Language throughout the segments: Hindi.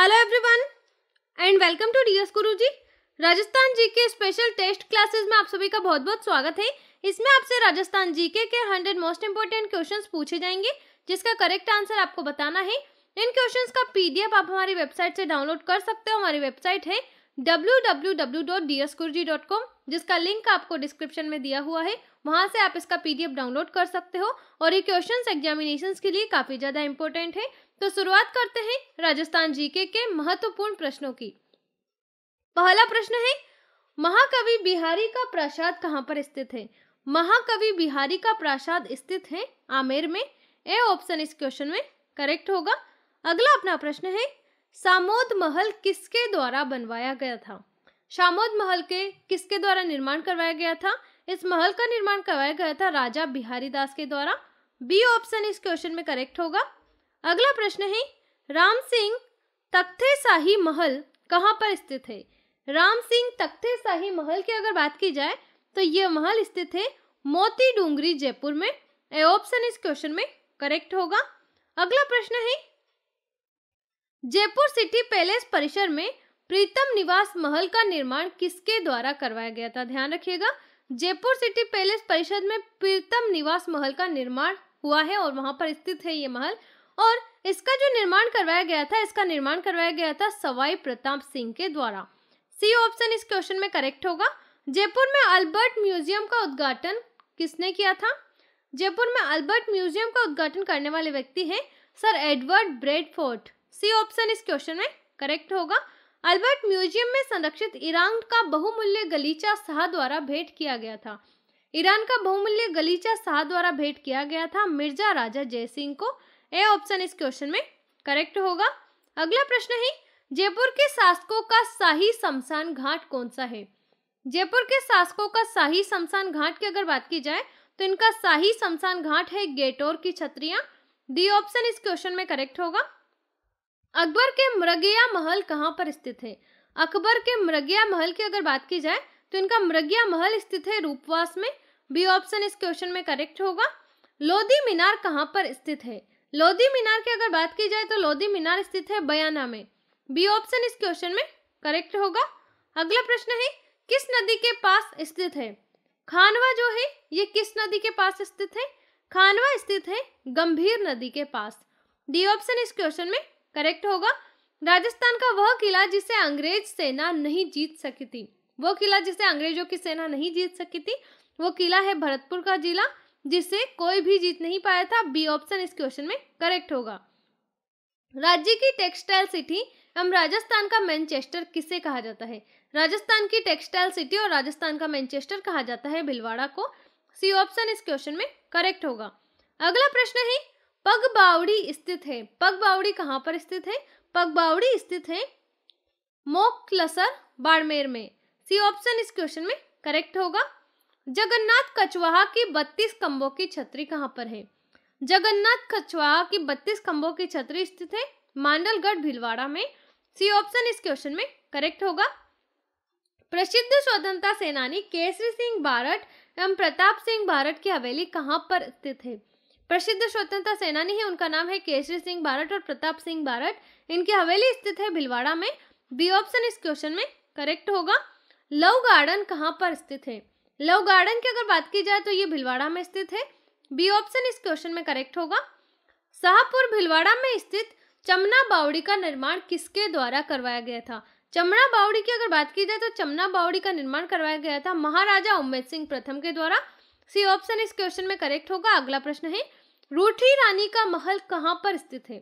hello everyone and welcome to DS Guru ji Rajasthan जी के स्पेशल टेस्ट क्लासेस में आप सभी का बहुत बहुत स्वागत है इसमें आपसे राजस्थान जीके के हंड्रेड मोस्ट इम्पोर्टेंट क्वेश्चंस पूछे जाएंगे जिसका करेक्ट आंसर आपको बताना है इन क्वेश्चंस का पीडीएफ आप हमारी वेबसाइट से डाउनलोड कर सकते हो हमारी वेबसाइट है डब्ल्यू जिसका लिंक आपको डिस्क्रिप्शन में दिया हुआ है वहाँ से आप इसका पीडीएफ डाउनलोड कर सकते हो और ये क्वेश्चन एग्जामिनेशन के लिए काफ़ी ज़्यादा इम्पोर्टेंट है तो शुरुआत करते हैं राजस्थान जीके के महत्वपूर्ण प्रश्नों की पहला प्रश्न है महाकवि बिहारी का प्रसाद कहाँ पर स्थित है महाकवि बिहारी का प्रसाद स्थित है आमेर में ए ऑप्शन इस क्वेश्चन में करेक्ट होगा अगला अपना प्रश्न है सामोद महल किसके द्वारा बनवाया गया था शामोद महल के किसके द्वारा निर्माण करवाया गया था इस महल का निर्माण करवाया गया था राजा बिहारी दास के द्वारा बी ऑप्शन इस क्वेश्चन में करेक्ट होगा अगला प्रश्न है राम सिंह तख्ते शाही महल कहाँ पर स्थित है राम सिंह तख्ते शाही महल की अगर बात की जाए तो यह महल स्थित है मोती डूंगरी जयपुर में ए ऑप्शन इस क्वेश्चन में करेक्ट होगा अगला प्रश्न है जयपुर सिटी पैलेस परिसर में प्रीतम निवास महल का निर्माण किसके द्वारा करवाया गया था ध्यान रखिएगा जयपुर सिटी पैलेस परिषद में प्रीतम निवास महल का निर्माण हुआ है और वहां पर स्थित है ये महल और इसका जो निर्माण करवाया गया था इसका निर्माण करवाया गया था सवाई प्रताप सिंह के द्वारा सी ऑप्शन इस क्वेश्चन में करेक्ट होगा जयपुर में अल्बर्ट म्यूजियम का उद्घाटन किसने किया था जयपुर में अल्बर्ट म्यूजियम का उद्घाटन करने वाले व्यक्ति हैं sir Edward Bradford C option इस क्वेश्चन में करेक्ट होगा अल्बर्ट म्यूजियम में संरक्षित ईरान का बहुमूल्य गलीचा शाह द्वारा भेंट किया गया था ईरान का बहुमूल्य गलीचा शाह द्वारा भेंट किया गया था मिर्जा राजा जयसिंह को ए ऑप्शन इस क्वेश्चन में करेक्ट होगा अगला प्रश्न है जयपुर के शासकों का शाही शमशान घाट कौन सा है जयपुर के शासकों का शाही शमशान घाट की अगर बात की जाए तो इनका शाही शमशान घाट है गेटोर की छत्रियां डी ऑप्शन इस क्वेश्चन में करेक्ट होगा अकबर के मृगया महल कहाँ पर स्थित है अकबर के मृगया महल की अगर बात की जाए तो इनका मृगिया महल स्थित है रूपवास में बी ऑप्शन इस क्वेश्चन में करेक्ट होगा लोधी मीनार कहाँ पर स्थित है लोधी मीनार की अगर बात की जाए तो लोधी मीनार स्थित है बयाना में बी ऑप्शन इस क्वेश्चन में करेक्ट होगा अगला प्रश्न है किस नदी के पास स्थित है खानवा जो है ये किस नदी के पास स्थित है खानवा स्थित है गंभीर नदी के पास डी ऑप्शन इस क्वेश्चन में करेक्ट होगा राजस्थान का वह किला जिसे अंग्रेज सेना नहीं जीत सकी थी वो किला जिसे अंग्रेजों की सेना नहीं जीत सकी थी वो किला है भरतपुर का जिला जिसे कोई भी जीत नहीं पाया था बी ऑप्शन इस क्वेश्चन में करेक्ट होगा राज्य की टेक्सटाइल सिटी एवं राजस्थान का मैनचेस्टर किसे कहा जाता है राजस्थान की टेक्सटाइल सिटी और राजस्थान का मैनचेस्टर कहा जाता है भिलवाड़ा को सी ऑप्शन इस क्वेश्चन में करेक्ट होगा अगला प्रश्न है पग बावड़ी स्थित है पग बावड़ी कहाँ पर स्थित है पग बावड़ी स्थित है मोकलसर बाड़मेर में सी ऑप्शन इस क्वेश्चन में करेक्ट होगा जगन्नाथ कछवाहा की बत्तीस कंबों की छतरी कहाँ पर है जगन्नाथ कछवाहा की बत्तीस कंबों की छतरी स्थित है मांडलगढ़ भीलवाड़ा में सी ऑप्शन इस क्वेश्चन में करेक्ट होगा प्रसिद्ध स्वतंत्रता सेनानी केसरी सिंह भारत एवं प्रताप सिंह भारत की हवेली कहाँ पर स्थित है प्रसिद्ध स्वतंत्रता सेनानी है उनका नाम है केसरी सिंह बारट और प्रताप सिंह बारट इनकी हवेली स्थित है भिलवाड़ा में बी ऑप्शन इस क्वेश्चन में करेक्ट होगा लव गार्डन कहाँ पर स्थित है लव गार्डन की अगर बात की जाए तो ये भिलवाड़ा में स्थित है बी ऑप्शन इस क्वेश्चन में करेक्ट होगा शाहपुर भिलवाड़ा में स्थित चमना बावड़ी का निर्माण किसके द्वारा करवाया गया था चमना बावड़ी की अगर बात की जाए तो चमना बावड़ी का निर्माण करवाया गया था महाराजा उम्मेद सिंह प्रथम के द्वारा सी ऑप्शन इस क्वेश्चन में करेक्ट होगा अगला प्रश्न है रूठी रानी का महल कहाँ पर स्थित है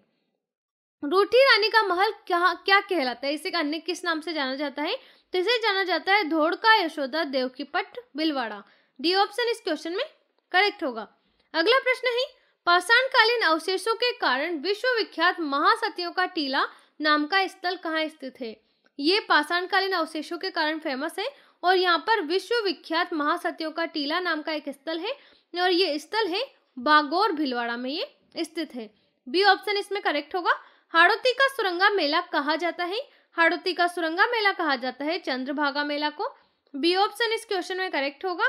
रूठी रानी का महल क्या क्या कहलाता है इसे अन्य किस नाम से जाना जाता है तो इसे जाना जाता है धोड़ का यशोदा देव की पट बिलवाड़ा डी ऑप्शन इस क्वेश्चन में करेक्ट होगा अगला प्रश्न है पाषाणकालीन अवशेषों के कारण विश्वविख्यात महासतियों का टीला नाम का स्थल कहाँ स्थित है ये पाषाणकालीन अवशेषों के कारण फेमस है और यहाँ पर विश्वविख्यात महासतियों का टीला नाम का एक स्थल है और ये स्थल है बागोर भिलवाड़ा में ये स्थित है बी ऑप्शन इसमें करेक्ट होगा हाड़ोती का सुरंगा मेला कहा जाता है हाड़ोती का सुरंगा मेला कहा जाता है चंद्रभागा मेला को बी ऑप्शन इस क्वेश्चन में करेक्ट होगा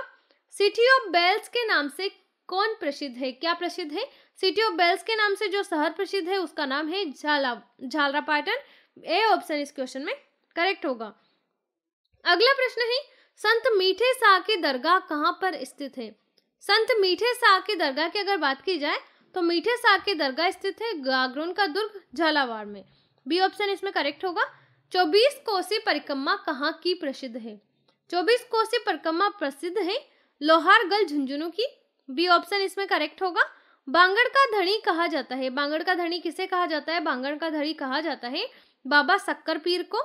सिटी ऑफ बेल्स के नाम से कौन प्रसिद्ध है क्या प्रसिद्ध है सिटी ऑफ बेल्स के नाम से जो शहर प्रसिद्ध है उसका नाम है झाला झालरा पाटन ए ऑप्शन इस क्वेश्चन में करेक्ट होगा अगला प्रश्न है संत मीठे शाह की दरगाह कहाँ पर स्थित है संत मीठे शाह की दरगाह की अगर बात की जाए तो मीठे साह की दरगाह स्थित है गागरोन का दुर्ग झालावाड़ में बी ऑप्शन इसमें करेक्ट होगा चौबीस कोसी परिक्रमा कहाँ की प्रसिद्ध है चौबीस कोसी परिक्रमा प्रसिद्ध है लोहारगल झुंझुनू की बी ऑप्शन इसमें करेक्ट होगा बांगड़ का धनी कहा जाता है बांगड़ का धनी किसे कहा जाता है बांगड़ का धनी कहा जाता है बाबा सक्कर पीर को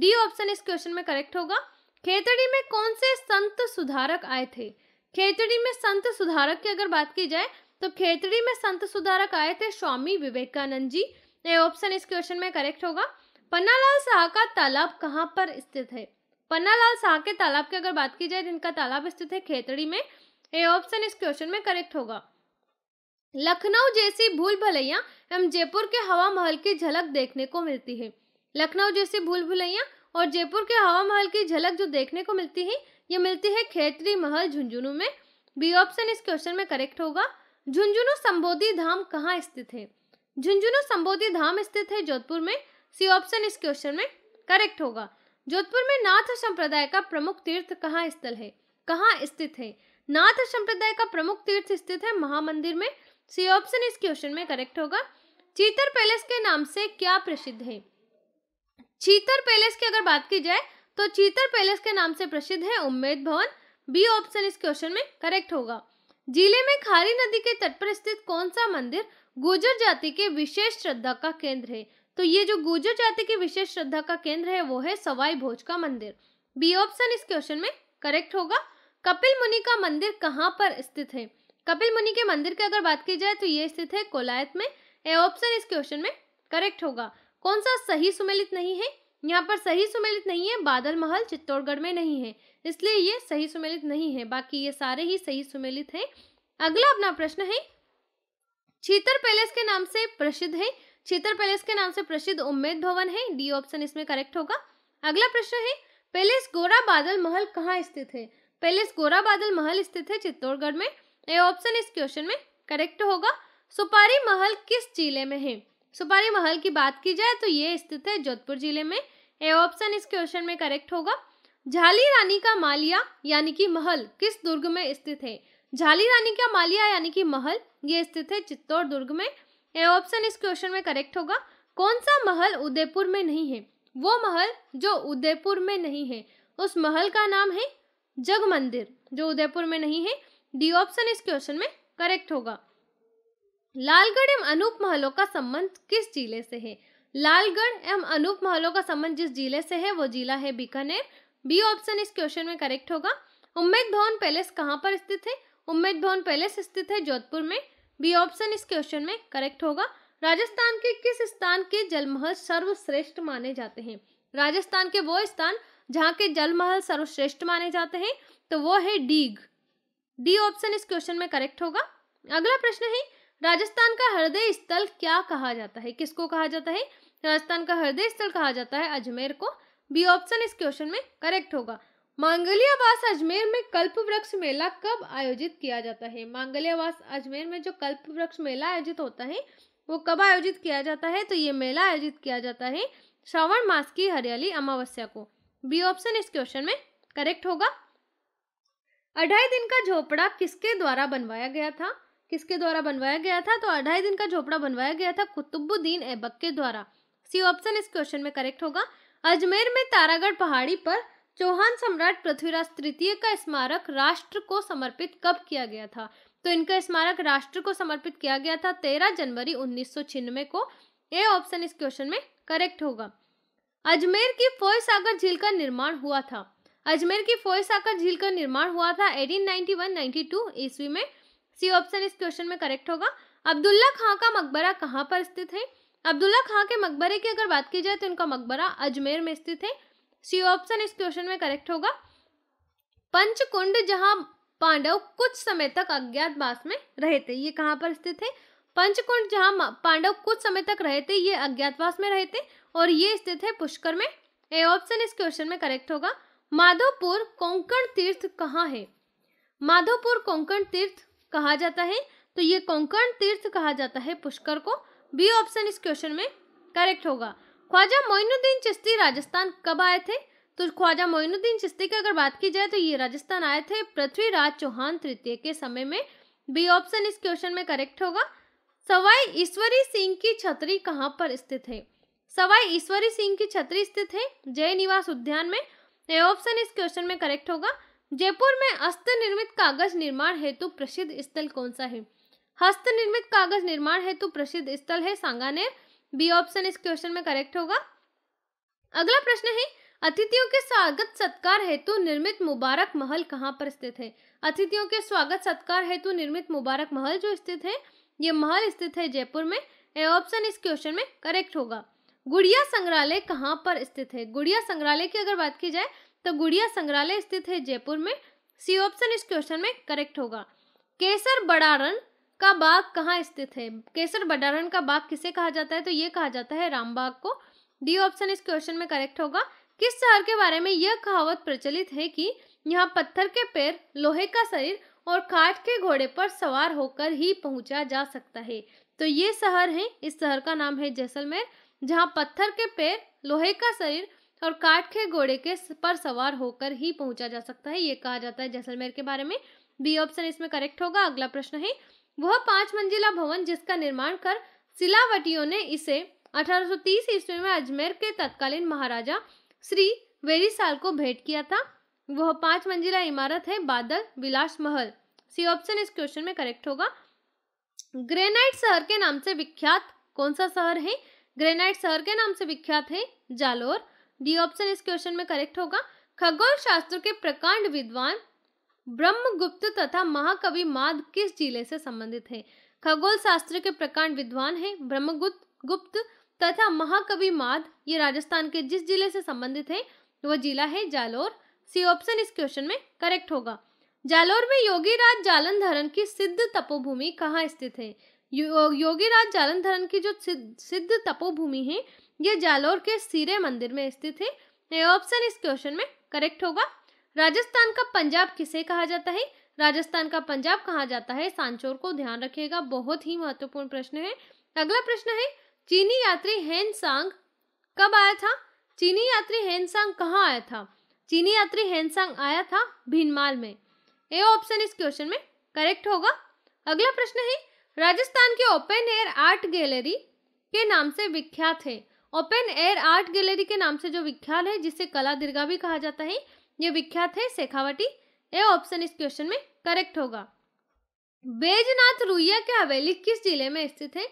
डी ऑप्शन इस क्वेश्चन में करेक्ट होगा खेतड़ी में कौन से संत सुधारक आए थे खेतड़ी में संत सुधारक की अगर बात की जाए तो खेतड़ी में संत सुधारक आए थे स्वामी विवेकानंद जी ये ऑप्शन इस क्वेश्चन में करेक्ट होगा पन्नालाल शाह का तालाब कहाँ पर स्थित है पन्नालाल शाह के तालाब की अगर बात की जाए तो इनका तालाब स्थित है खेतड़ी में ये ऑप्शन इस क्वेश्चन में करेक्ट होगा लखनऊ जैसी भूल भलैया एवं जयपुर के हवा महल की झलक देखने को मिलती है लखनऊ जैसी भूल भुलैया और जयपुर के हवा महल की झलक जो देखने को मिलती है ये मिलती है खेतरी महल झुंझुनू में बी ऑप्शन इस क्वेश्चन में करेक्ट होगा झुंझुनू संबोधि धाम कहाँ स्थित है झुंझुनू संबोधि धाम स्थित है जोधपुर में सी ऑप्शन इस क्वेश्चन में करेक्ट होगा जोधपुर में नाथ संप्रदाय का प्रमुख तीर्थ कहाँ स्थल है कहाँ स्थित है नाथ संप्रदाय का प्रमुख तीर्थ स्थित है महामंदिर में सी ऑप्शन इस क्वेश्चन में करेक्ट होगा चीतर पैलेस के नाम से क्या प्रसिद्ध है चीतर पैलेस की अगर बात की जाए तो चीतर पैलेस के नाम से प्रसिद्ध है उम्मेद भवन बी ऑप्शन इस क्वेश्चन में करेक्ट होगा जिले में खारी नदी के तट पर स्थित कौन सा मंदिर गुजर जाति के विशेष श्रद्धा का केंद्र है तो ये जो गुजर जाति की विशेष श्रद्धा का केंद्र है वो है सवाई भोज का मंदिर बी ऑप्शन इस क्वेश्चन में करेक्ट होगा कपिल मुनि का मंदिर कहाँ पर स्थित है कपिल मुनि के मंदिर की अगर बात की जाए तो ये स्थित है कोलायत में ए ऑप्शन इस क्वेश्चन में करेक्ट होगा कौन सा सही सुमेलित नहीं है यहाँ पर सही सुमेलित नहीं है बादल महल चित्तौड़गढ़ में नहीं है इसलिए ये सही सुमेलित नहीं है बाकी ये सारे ही सही सुमेलित हैं अगला अपना प्रश्न है छीतर पैलेस के नाम से प्रसिद्ध है छीतर पैलेस के नाम से प्रसिद्ध उम्मेद भवन है डी ऑप्शन इसमें करेक्ट होगा अगला प्रश्न है पैलेस गोरा बादल महल कहाँ स्थित है पैलेस गोरा बादल महल स्थित है चित्तौड़गढ़ में ए ऑप्शन इस क्वेश्चन में करेक्ट होगा सुपारी महल किस जिले में है सुपारी महल की बात की जाए तो ये स्थित है जोधपुर जिले में ए ऑप्शन इस क्वेश्चन में करेक्ट होगा झाली रानी का मालिया यानी कि महल किस दुर्ग में स्थित है झाली रानी का मालिया यानी कि महल ये स्थित है चित्तौड़ दुर्ग में ए ऑप्शन इस क्वेश्चन में करेक्ट होगा कौन सा महल उदयपुर में नहीं है वो महल जो उदयपुर में नहीं है उस महल का नाम है जग मंदिर जो उदयपुर में नहीं है डी ऑप्शन इस क्वेश्चन में करेक्ट होगा लालगढ़ एवं अनूप महलों का संबंध किस जिले से है लालगढ़ एवं अनूप महलों का संबंध जिस जिले से है वो जिला है बीकानेर बी ऑप्शन इस क्वेश्चन में करेक्ट होगा उम्मेद भवन पैलेस कहाँ पर स्थित है उम्मेद भवन पैलेस स्थित है जोधपुर में बी ऑप्शन इस क्वेश्चन में करेक्ट होगा राजस्थान के किस स्थान के जलमहल सर्वश्रेष्ठ माने जाते हैं राजस्थान के वो स्थान जहाँ के जलमहल सर्वश्रेष्ठ माने जाते हैं तो वो है डीग डी ऑप्शन इस क्वेश्चन में करेक्ट होगा अगला प्रश्न है राजस्थान का हृदय स्थल क्या कहा जाता है किसको कहा जाता है राजस्थान का हृदय स्थल कहा जाता है अजमेर को बी ऑप्शन इस क्वेश्चन में करेक्ट होगा मांगलियावास अजमेर में कल्प वृक्ष मेला कब आयोजित किया जाता है मांगलियावास अजमेर में जो कल्प वृक्ष मेला आयोजित होता है वो कब आयोजित किया जाता है तो ये मेला आयोजित किया जाता है श्रावण मास की हरियाली अमावस्या को बी ऑप्शन इस क्वेश्चन में करेक्ट होगा अढ़ाई दिन का झोपड़ा किसके द्वारा बनवाया गया था किसके द्वारा बनवाया गया था तो अढ़ाई दिन का झोपड़ा बनवाया गया था कुतुबुद्दीन ऐबक के द्वारा सी ऑप्शन इस क्वेश्चन में करेक्ट होगा अजमेर में तारागढ़ पहाड़ी पर चौहान सम्राट पृथ्वीराज तृतीय का स्मारक राष्ट्र को समर्पित कब किया गया था तो इनका स्मारक राष्ट्र को समर्पित किया गया था तेरह जनवरी उन्नीस को ए ऑप्शन इस क्वेश्चन में करेक्ट होगा अजमेर की फोय सागर झील का निर्माण हुआ था अजमेर की फोय सागर झील का निर्माण हुआ था 1891-92 ईस्वी में सी ऑप्शन इस क्वेश्चन में करेक्ट होगा अब्दुल्ला खां का मकबरा कहाँ पर स्थित है अब्दुल्ला खां के मकबरे की अगर बात की जाए तो इनका मकबरा अजमेर में स्थित है सी ऑप्शन इस क्वेश्चन में करेक्ट होगा पंचकुंड जहां पांडव कुछ समय तक अज्ञातवास में रहे थे ये कहाँ पर स्थित है पंचकुंड जहां पांडव कुछ समय तक रहे थे ये अज्ञातवास में रहे थे और ये स्थित है पुष्कर में ए ऑप्शन इस क्वेश्चन में करेक्ट होगा माधोपुर कोंकण तीर्थ कहाँ है माधोपुर कोंकण तीर्थ कहा जाता है तो ये कोंकण तीर्थ कहा जाता है पुष्कर को बी ऑप्शन इस क्वेश्चन में करेक्ट होगा ख्वाजा मोइनुद्दीन चिश्ती राजस्थान कब आए थे तो ख्वाजा मोइनुद्दीन चिश्ती की अगर बात की जाए तो ये राजस्थान आए थे पृथ्वीराज चौहान तृतीय के समय में बी ऑप्शन इस क्वेश्चन में करेक्ट होगा सवाई ईश्वरी सिंह की छतरी कहाँ पर स्थित है सवाई ईश्वरी सिंह की छतरी स्थित है जय निवास उद्यान में ए ऑप्शन इस क्वेश्चन में करेक्ट होगा जयपुर में हस्त निर्मित कागज निर्माण हेतु प्रसिद्ध स्थल कौन सा है हस्त निर्मित कागज निर्माण हेतु प्रसिद्ध स्थल है सांगानेर बी ऑप्शन इस क्वेश्चन में करेक्ट होगा अगला प्रश्न है अतिथियों के स्वागत सत्कार हेतु निर्मित मुबारक महल कहाँ पर स्थित है अतिथियों के स्वागत सत्कार हेतु निर्मित मुबारक महल जो स्थित है ये महल स्थित है जयपुर में ए ऑप्शन इस क्वेश्चन में करेक्ट होगा गुड़िया संग्रहालय कहाँ पर स्थित है गुड़िया संग्रहालय की अगर बात की जाए तो गुड़िया संग्रहालय स्थित है जयपुर में सी ऑप्शन इस क्वेश्चन में करेक्ट होगा केसर बड़ारन का बाग कहाँ स्थित है केसर बड़ारन का बाग किसे कहा जाता है तो ये कहा जाता है रामबाग को डी ऑप्शन इस क्वेश्चन में करेक्ट होगा किस शहर के बारे में यह कहावत प्रचलित है कि यहाँ पत्थर के पैर लोहे का शरीर और काठ के घोड़े पर सवार होकर ही पहुंचा जा सकता है तो ये शहर है इस शहर का नाम है जैसलमेर जहाँ पत्थर के पैर लोहे का शरीर और काठ के घोड़े के पर सवार होकर ही पहुंचा जा सकता है ये कहा जाता है जैसलमेर के बारे में बी ऑप्शन इसमें करेक्ट होगा अगला प्रश्न है वह पांच मंजिला भवन जिसका निर्माण कर सिलावटियों ने इसे 1830 ईस्वी में अजमेर के तत्कालीन महाराजा श्री वेरीसाल को भेंट किया था वह पांच मंजिला इमारत है बादल विलास महल सी ऑप्शन इस क्वेश्चन में करेक्ट होगा ग्रेनाइट शहर के नाम से विख्यात कौन सा शहर है ग्रेनाइट शहर के नाम से विख्यात है जालोर डी ऑप्शन इस क्वेश्चन में करेक्ट होगा खगोल शास्त्र के प्रकांड विद्वान ब्रह्मगुप्त तथा महाकवि माध किस जिले से संबंधित है खगोल शास्त्र के प्रकांड विद्वान है ब्रह्मगुप्त गुप्त तथा महाकवि माध ये राजस्थान के जिस जिले से संबंधित है वह जिला है जालोर सी ऑप्शन इस क्वेश्चन में करेक्ट होगा जालोर में योगी राज जालंधरन की सिद्ध तपोभूमि कहाँ स्थित है यो, योगी राज जालंधरन की जो सिद्ध तपोभूमि है ये जालोर के सीरे मंदिर में स्थित है ये ऑप्शन इस क्वेश्चन में करेक्ट होगा राजस्थान का पंजाब किसे कहा जाता है राजस्थान का पंजाब कहा जाता है सांचोर को ध्यान रखिएगा बहुत ही महत्वपूर्ण प्रश्न है अगला प्रश्न है चीनी यात्री हेन सांग कब आया था चीनी यात्री हेनसांग कहाँ आया था चीनी यात्री हेनसांग आया था भीनमाल में ए ऑप्शन इस क्वेश्चन में करेक्ट होगा अगला प्रश्न है राजस्थान की ओपन एयर आर्ट गैलरी के नाम से विख्यात है ओपन एयर आर्ट गैलरी के नाम से जो विख्यात है जिसे कला दीर्घा भी कहा जाता है ये विख्यात है शेखावटी ए ऑप्शन इस क्वेश्चन में करेक्ट होगा बेजनाथ रुइया की हवेली किस जिले में स्थित है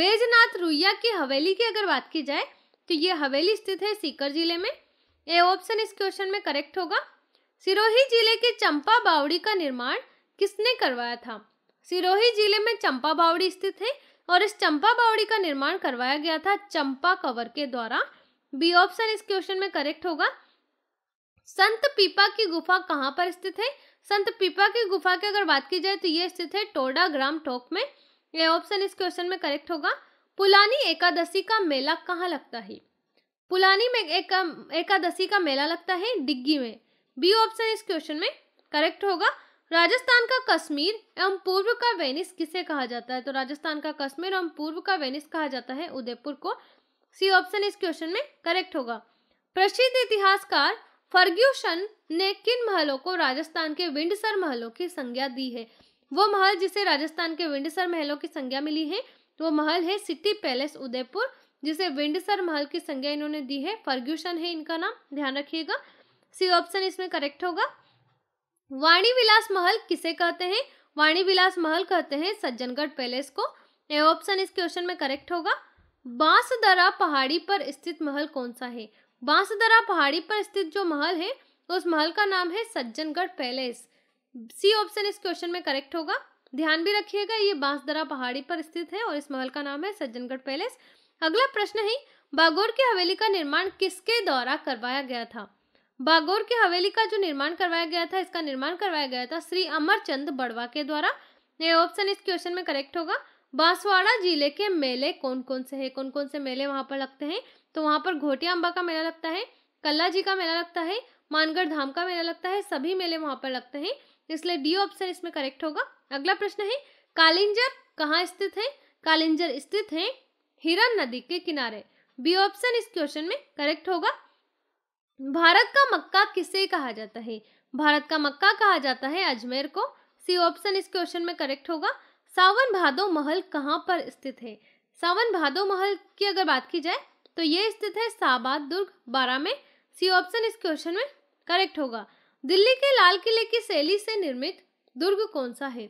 बेजनाथ रुइया की हवेली की अगर बात की जाए तो ये हवेली स्थित है सीकर जिले में ए ऑप्शन इस क्वेश्चन में करेक्ट होगा सिरोही जिले के चंपा बावड़ी का निर्माण किसने करवाया था सिरोही जिले में चंपा बावड़ी स्थित है और इस चंपा बावड़ी का निर्माण करवाया गया था चंपा कवर के द्वारा बी ऑप्शन इस क्वेश्चन में करेक्ट होगा संत पीपा की गुफा कहाँ पर स्थित है संत पीपा की गुफा की अगर बात की जाए तो ये स्थित है टोडा ग्राम टोक में ये ऑप्शन इस क्वेश्चन में करेक्ट होगा पुलानी एकादशी का मेला कहाँ लगता है पुलानी में एक, एकादशी का मेला लगता है डिग्गी में बी ऑप्शन इस क्वेश्चन में करेक्ट होगा राजस्थान का कश्मीर एवं पूर्व का वेनिस किसे कहा जाता है तो राजस्थान का कश्मीर एवं पूर्व का वेनिस कहा जाता है उदयपुर को सी ऑप्शन इस क्वेश्चन में करेक्ट होगा प्रसिद्ध इतिहासकार फर्ग्यूशन ने किन महलों को राजस्थान के विंडसर महलों की संज्ञा दी है वो महल जिसे राजस्थान के विंडसर महलों की संज्ञा मिली है वो महल है सिटी पैलेस उदयपुर जिसे विंडसर महल की संज्ञा इन्होंने दी है फर्ग्यूशन है इनका नाम ध्यान रखिएगा सी ऑप्शन इसमें करेक्ट होगा वाणी विलास महल किसे कहते हैं वाणी विलास महल कहते हैं सज्जनगढ़ पैलेस को ए ऑप्शन इस क्वेश्चन में करेक्ट होगा बांसदरा पहाड़ी पर स्थित महल कौन सा है बांसदरा पहाड़ी पर स्थित जो महल है उस महल का नाम है सज्जनगढ़ पैलेस सी ऑप्शन इस क्वेश्चन में करेक्ट होगा ध्यान भी रखिएगा ये बांसदरा पहाड़ी पर स्थित है और इस महल का नाम है सज्जनगढ़ पैलेस अगला प्रश्न है बागोर की हवेली का निर्माण किसके द्वारा करवाया गया था बागोर की हवेली का जो निर्माण करवाया गया था इसका निर्माण करवाया गया था श्री अमरचंद बड़वा के द्वारा ये ऑप्शन इस क्वेश्चन में करेक्ट होगा बांसवाड़ा जिले के मेले कौन कौन से हैं कौन कौन से मेले वहाँ पर लगते हैं तो वहाँ पर घोटिया अम्बा का मेला लगता है कल्ला जी का मेला लगता है मानगढ़ धाम का मेला लगता है सभी मेले वहाँ पर लगते हैं इसलिए डी ऑप्शन इसमें करेक्ट होगा अगला प्रश्न है कालिंजर कहाँ स्थित है कालिंजर स्थित है हिरन नदी के किनारे बी ऑप्शन इस क्वेश्चन में करेक्ट होगा भारत का मक्का किसे कहा जाता है भारत का मक्का कहा जाता है अजमेर को सी ऑप्शन इस क्वेश्चन में करेक्ट होगा सावन भादो महल कहाँ पर स्थित है सावन भादो महल की अगर बात की जाए तो ये स्थित है साबाद दुर्ग बारह में सी ऑप्शन इस क्वेश्चन में करेक्ट होगा दिल्ली के लाल किले की शैली से निर्मित दुर्ग कौन सा है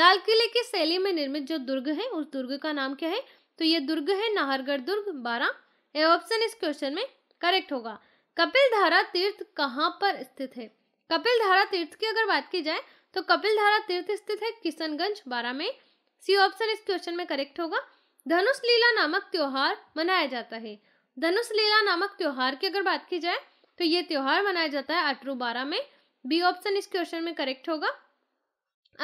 लाल किले की शैली में निर्मित जो दुर्ग है उस दुर्ग का नाम क्या है तो ये दुर्ग है नाहरगढ़ दुर्ग बारह ए ऑप्शन इस क्वेश्चन में करेक्ट होगा कपिल धारा तीर्थ कहाँ पर स्थित है कपिल धारा तीर्थ की अगर बात की जाए तो कपिल धारा तीर्थ स्थित है किशनगंज बारह में सी ऑप्शन इस क्वेश्चन में करेक्ट होगा धनुष लीला नामक त्योहार मनाया जाता है धनुष लीला नामक त्योहार की अगर बात की जाए तो ये त्योहार मनाया जाता है अठरू बारह में बी ऑप्शन इस क्वेश्चन में करेक्ट होगा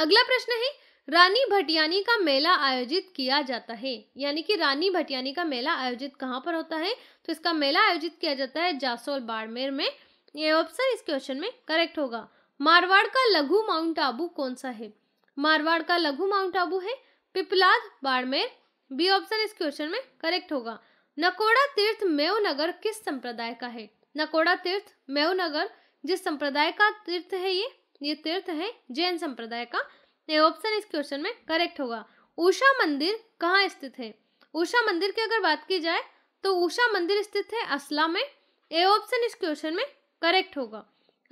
अगला प्रश्न है रानी भटियानी का मेला आयोजित किया जाता है यानी कि रानी भटियानी का मेला आयोजित कहाँ पर होता है तो इसका मेला आयोजित किया जाता है जासोल बाड़मेर में ये ऑप्शन इस क्वेश्चन में करेक्ट होगा मारवाड़ का लघु माउंट आबू कौन सा है मारवाड़ का लघु माउंट आबू है पिपलाद बाड़मेर बी ऑप्शन इस क्वेश्चन में करेक्ट होगा नकोड़ा तीर्थ मेव नगर किस संप्रदाय का है नकोड़ा तीर्थ मेव नगर जिस संप्रदाय का तीर्थ है ये ये तीर्थ है जैन संप्रदाय का तो ये ऑप्शन इस क्वेश्चन में करेक्ट होगा उषा मंदिर कहाँ स्थित है उषा मंदिर की अगर बात की जाए तो उषा मंदिर स्थित है असला में ए ऑप्शन इस क्वेश्चन में करेक्ट होगा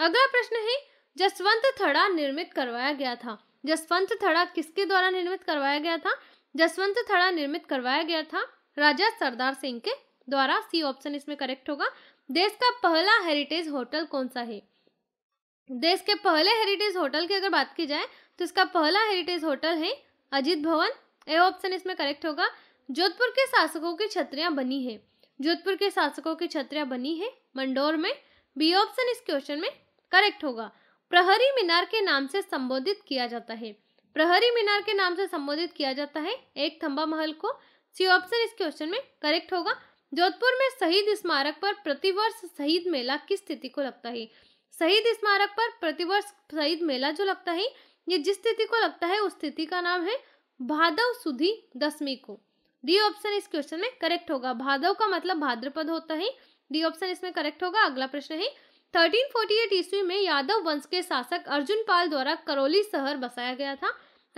अगला प्रश्न है जसवंत थड़ा निर्मित करवाया गया था जसवंत थड़ा किसके द्वारा निर्मित करवाया गया था जसवंत थड़ा निर्मित करवाया गया था राजा सरदार सिंह के द्वारा सी ऑप्शन इसमें करेक्ट होगा देश का पहला हेरिटेज होटल कौन सा है देश के पहले हेरिटेज होटल की अगर बात की जाए तो इसका पहला हेरिटेज होटल है अजीत भवन ए ऑप्शन इसमें करेक्ट होगा जोधपुर के शासकों की छत्रियाँ बनी है जोधपुर के शासकों की छत्रियाँ बनी है मंडोर में बी ऑप्शन इस क्वेश्चन में करेक्ट होगा प्रहरी मीनार के नाम से संबोधित किया जाता है प्रहरी मीनार के नाम से संबोधित किया जाता है एक थम्बा महल को सी ऑप्शन इस क्वेश्चन में करेक्ट होगा जोधपुर में शहीद स्मारक पर प्रतिवर्ष शहीद मेला किस स्थिति को लगता है शहीद स्मारक पर प्रतिवर्ष शहीद मेला जो लगता है ये जिस स्थिति को लगता है उस स्थिति का नाम है भादव सुधी दशमी को डी ऑप्शन इस क्वेश्चन में करेक्ट होगा भादव का मतलब भाद्रपद होता है डी ऑप्शन इसमें करेक्ट होगा अगला प्रश्न है 1348 ईस्वी में यादव वंश के शासक अर्जुन पाल द्वारा करौली शहर बसाया गया था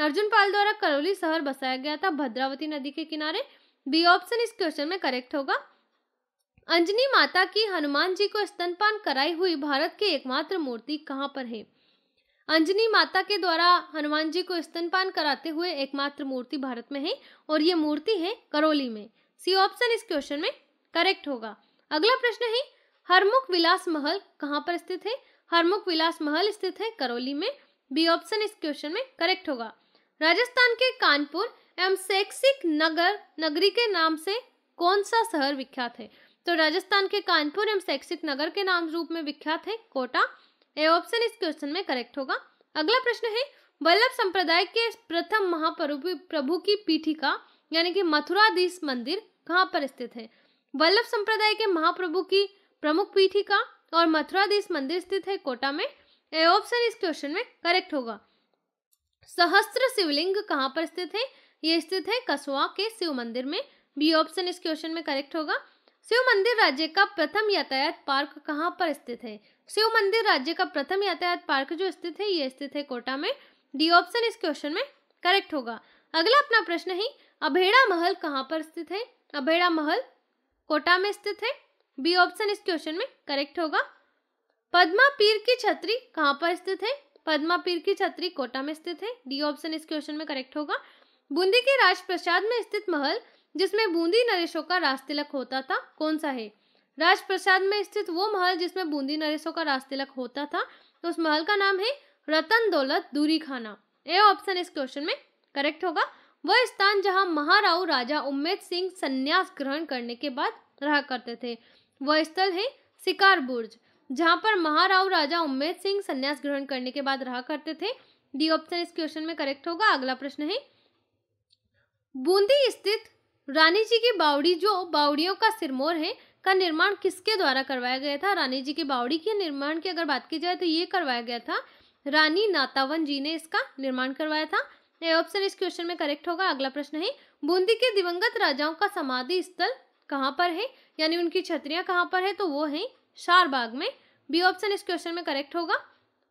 अर्जुन पाल द्वारा करौली शहर बसाया गया था भद्रावती नदी के किनारे बी ऑप्शन इस क्वेश्चन में करेक्ट होगा अंजनी माता की हनुमान जी को स्तनपान कराई हुई भारत की एकमात्र मूर्ति कहाँ पर है अंजनी माता के द्वारा हनुमान जी को स्तनपान कराते हुए एकमात्र मूर्ति भारत में है और ये मूर्ति है करौली में सी ऑप्शन इस क्वेश्चन में करेक्ट होगा अगला प्रश्न है हरमुख विलास महल कहाँ पर स्थित है हरमुख विलास महल स्थित है करौली में बी ऑप्शन इस क्वेश्चन में करेक्ट होगा राजस्थान के कानपुर एवं शैक्षिक नगर नगरी के नाम से कौन सा शहर विख्यात है तो राजस्थान के कानपुर एवं शैक्षिक नगर के नाम रूप में विख्यात है कोटा ए ऑप्शन इस क्वेश्चन में करेक्ट होगा अगला प्रश्न है वल्लभ संप्रदाय के प्रथम महाप्रभु प्रभु की पीठिका यानी कि मथुराधीश मंदिर कहाँ पर स्थित है वल्लभ संप्रदाय के महाप्रभु की प्रमुख पीठिका और मथुराधीश मंदिर स्थित है कोटा में ए ऑप्शन इस क्वेश्चन में करेक्ट होगा सहस्त्र शिवलिंग कहाँ पर स्थित है ये स्थित है कसवा के शिव मंदिर में बी ऑप्शन इस क्वेश्चन में करेक्ट होगा शिव मंदिर राज्य का प्रथम यातायात पार्क कहाँ पर स्थित है शिव मंदिर राज्य का प्रथम यातायात पार्क जो स्थित है ये स्थित है कोटा में डी ऑप्शन इस क्वेश्चन में करेक्ट होगा अगला अपना प्रश्न है अभेड़ा महल कहाँ पर स्थित है अभेड़ा महल कोटा में स्थित है बी ऑप्शन इस क्वेश्चन में करेक्ट होगा पद्मा पीर की छतरी कहाँ पर स्थित है पद्मा पीर की छतरी कोटा में स्थित है डी ऑप्शन इस क्वेश्चन में करेक्ट होगा बूंदी के राजप्रसाद में स्थित महल जिसमें बूंदी नरेशों का राज तिलक होता था कौन सा है राजप्रसाद में स्थित वो महल जिसमें बूंदी नरेशों का राज तिलक होता था तो उस महल का नाम है रतन दौलत दूरी खाना ए ऑप्शन इस क्वेश्चन में करेक्ट होगा वह स्थान जहां महाराव राजा उम्मेद सिंह संन्यास ग्रहण करने के बाद रहा करते थे वह स्थल है शिकार बुर्ज जहाँ पर महाराव राजा उम्मेद सिंह संन्यास ग्रहण करने के बाद रहा करते थे डी ऑप्शन इस क्वेश्चन में करेक्ट होगा अगला प्रश्न है बूंदी स्थित रानी जी की बावड़ी जो बावड़ियों का सिरमौर है का निर्माण किसके द्वारा करवाया गया था रानी जी की बावड़ी के निर्माण की अगर बात की जाए तो ये करवाया गया था रानी नातावन जी ने इसका निर्माण करवाया था ऑप्शन इस क्वेश्चन में करेक्ट होगा अगला प्रश्न है बूंदी के दिवंगत राजाओं का समाधि स्थल कहाँ पर है यानी उनकी छत्रियां कहाँ पर है तो वो है शारबाग में बी ऑप्शन इस क्वेश्चन में करेक्ट होगा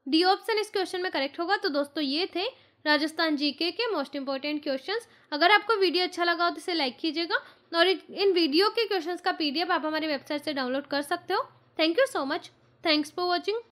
डी ऑप्शन इस क्वेश्चन में करेक्ट होगा तो दोस्तों ये थे राजस्थान जीके के मोस्ट इंपॉर्टेंट क्वेश्चंस अगर आपको वीडियो अच्छा लगा हो तो इसे लाइक कीजिएगा और इन वीडियो के क्वेश्चंस का पीडीएफ आप हमारे वेबसाइट से डाउनलोड कर सकते हो thank you so much thanks for watching